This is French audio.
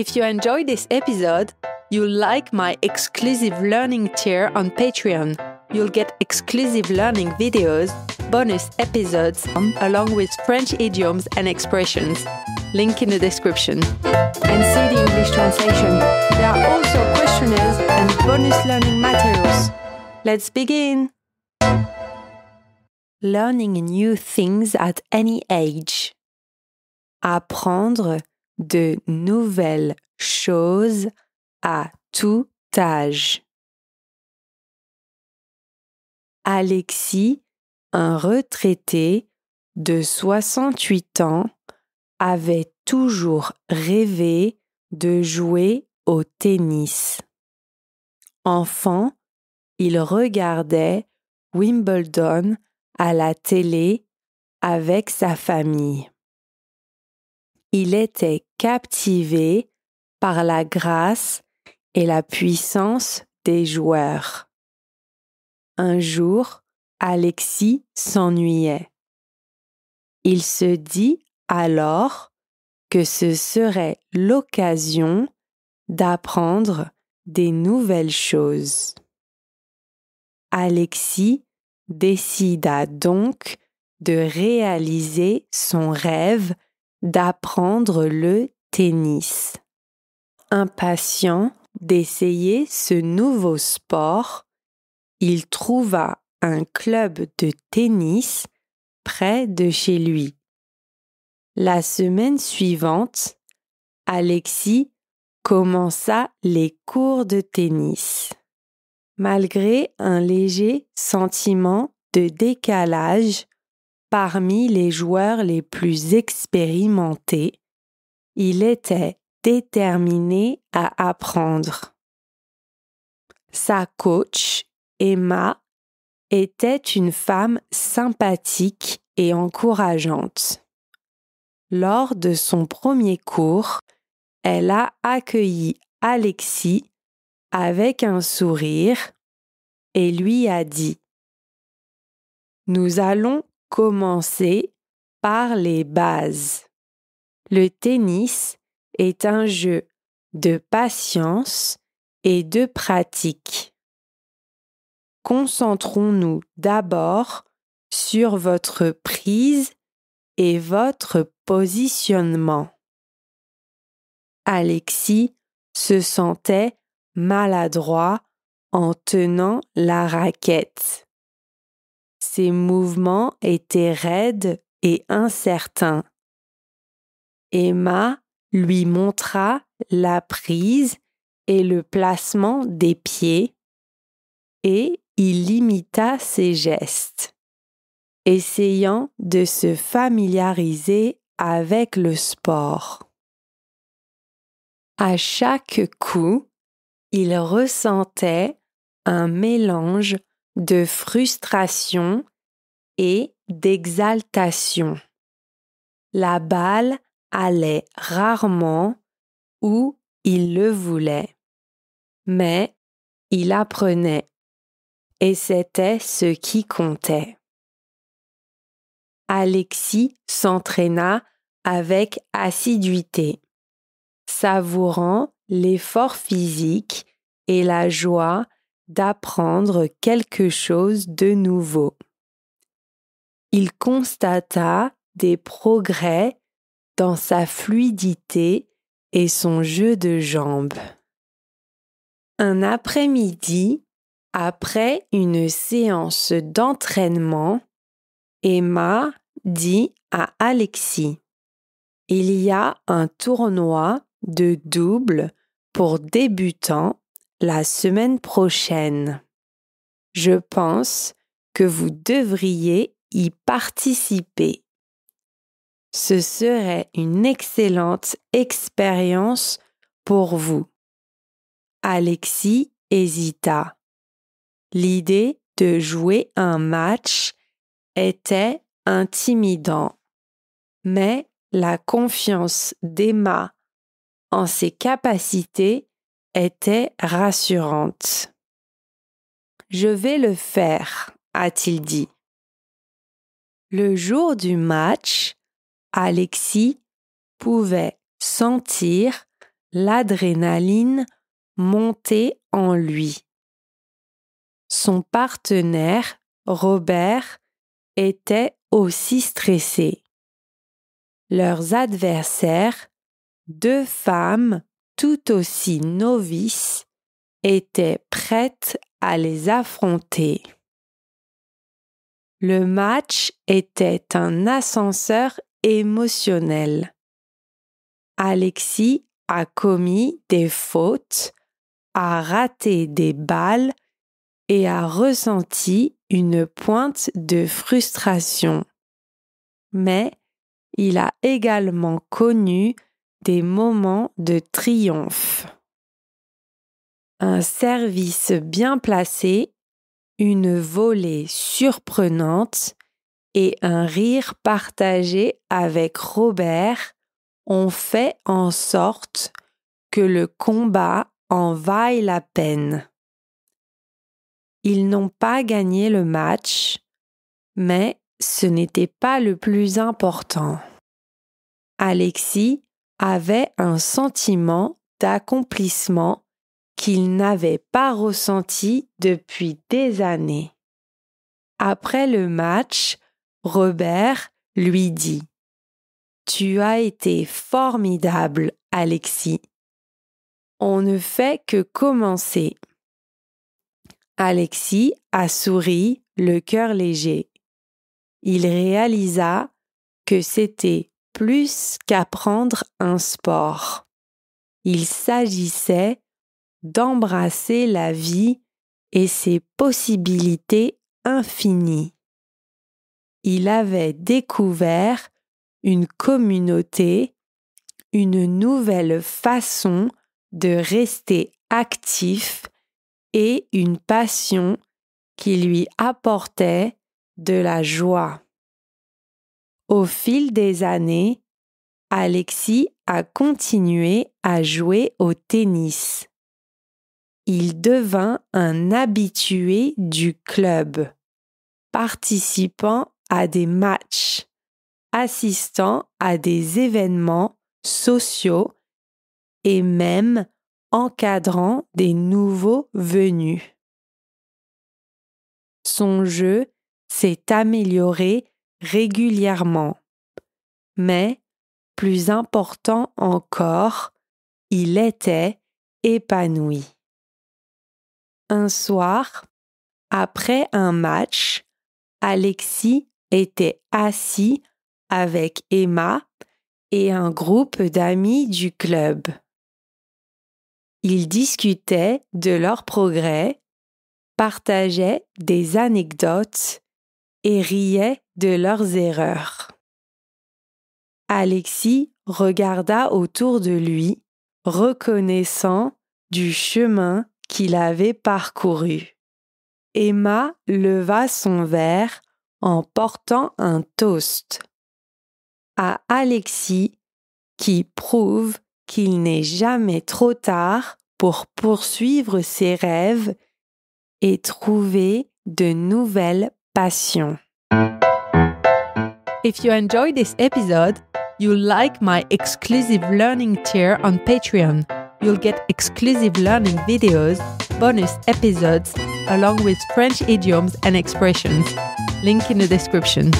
If you enjoyed this episode, you'll like my exclusive learning tier on Patreon. You'll get exclusive learning videos, bonus episodes, along with French idioms and expressions. Link in the description. And see the English translation. There are also questionnaires and bonus learning materials. Let's begin! Learning new things at any age. Apprendre de nouvelles choses à tout âge. Alexis, un retraité de 68 ans, avait toujours rêvé de jouer au tennis. Enfant, il regardait Wimbledon à la télé avec sa famille il était captivé par la grâce et la puissance des joueurs. Un jour, Alexis s'ennuyait. Il se dit alors que ce serait l'occasion d'apprendre des nouvelles choses. Alexis décida donc de réaliser son rêve d'apprendre le tennis. Impatient d'essayer ce nouveau sport, il trouva un club de tennis près de chez lui. La semaine suivante, Alexis commença les cours de tennis. Malgré un léger sentiment de décalage, parmi les joueurs les plus expérimentés, il était déterminé à apprendre. Sa coach, Emma, était une femme sympathique et encourageante. Lors de son premier cours, elle a accueilli Alexis avec un sourire et lui a dit ⁇ Nous allons Commencer par les bases. Le tennis est un jeu de patience et de pratique. Concentrons-nous d'abord sur votre prise et votre positionnement. Alexis se sentait maladroit en tenant la raquette ses mouvements étaient raides et incertains. Emma lui montra la prise et le placement des pieds, et il imita ses gestes, essayant de se familiariser avec le sport. À chaque coup, il ressentait un mélange de frustration et d'exaltation. La balle allait rarement où il le voulait, mais il apprenait et c'était ce qui comptait. Alexis s'entraîna avec assiduité, savourant l'effort physique et la joie d'apprendre quelque chose de nouveau. Il constata des progrès dans sa fluidité et son jeu de jambes. Un après-midi, après une séance d'entraînement, Emma dit à Alexis Il y a un tournoi de double pour débutants la semaine prochaine. Je pense que vous devriez y participer. Ce serait une excellente expérience pour vous. Alexis hésita. L'idée de jouer un match était intimidant, mais la confiance d'Emma en ses capacités était rassurante. Je vais le faire, a-t-il dit. Le jour du match, Alexis pouvait sentir l'adrénaline monter en lui. Son partenaire, Robert, était aussi stressé. Leurs adversaires, deux femmes, tout aussi novices, étaient prêtes à les affronter. Le match était un ascenseur émotionnel. Alexis a commis des fautes, a raté des balles et a ressenti une pointe de frustration. Mais il a également connu des moments de triomphe. Un service bien placé, une volée surprenante et un rire partagé avec Robert ont fait en sorte que le combat en vaille la peine. Ils n'ont pas gagné le match, mais ce n'était pas le plus important. Alexis avait un sentiment d'accomplissement qu'il n'avait pas ressenti depuis des années. Après le match, Robert lui dit Tu as été formidable, Alexis. On ne fait que commencer. Alexis a souri, le cœur léger. Il réalisa que c'était plus qu'apprendre un sport. Il s'agissait d'embrasser la vie et ses possibilités infinies. Il avait découvert une communauté, une nouvelle façon de rester actif et une passion qui lui apportait de la joie. Au fil des années, Alexis a continué à jouer au tennis. Il devint un habitué du club, participant à des matchs, assistant à des événements sociaux et même encadrant des nouveaux venus. Son jeu s'est amélioré régulièrement. Mais, plus important encore, il était épanoui. Un soir, après un match, Alexis était assis avec Emma et un groupe d'amis du club. Ils discutaient de leurs progrès, partageaient des anecdotes et riaient de leurs erreurs. Alexis regarda autour de lui, reconnaissant du chemin qu'il avait parcouru. Emma leva son verre en portant un toast à Alexis qui prouve qu'il n'est jamais trop tard pour poursuivre ses rêves et trouver de nouvelles passion. If you enjoy this episode, you'll like my exclusive learning tier on Patreon. You'll get exclusive learning videos, bonus episodes, along with French idioms and expressions. Link in the description.